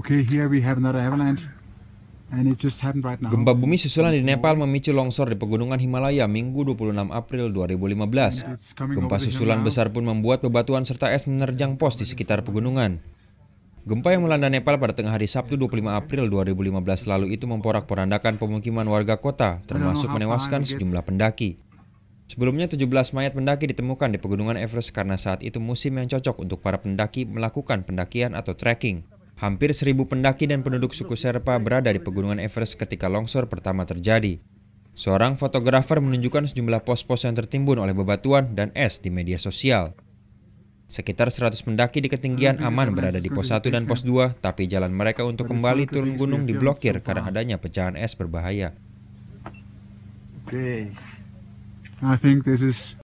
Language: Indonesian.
Okay, here we have another avalanche. And it just happened right now. Gempa bumi susulan di Nepal memicu longsor di pegunungan Himalaya Minggu 26 April 2015. Gempa susulan besar pun membuat bebatuan serta es menerjang pos di sekitar pegunungan. Gempa yang melanda Nepal pada tengah hari Sabtu 25 April 2015 lalu itu memporak-porandakan pemukiman warga kota, termasuk menewaskan sejumlah pendaki. Sebelumnya 17 mayat pendaki ditemukan di pegunungan Everest karena saat itu musim yang cocok untuk para pendaki melakukan pendakian atau trekking. Hampir seribu pendaki dan penduduk suku Serpa berada di pegunungan Everest ketika longsor pertama terjadi. Seorang fotografer menunjukkan sejumlah pos-pos yang tertimbun oleh bebatuan dan es di media sosial. Sekitar 100 pendaki di ketinggian aman berada di pos 1 dan pos 2, tapi jalan mereka untuk kembali turun gunung diblokir karena adanya pecahan es berbahaya. Okay. I think this is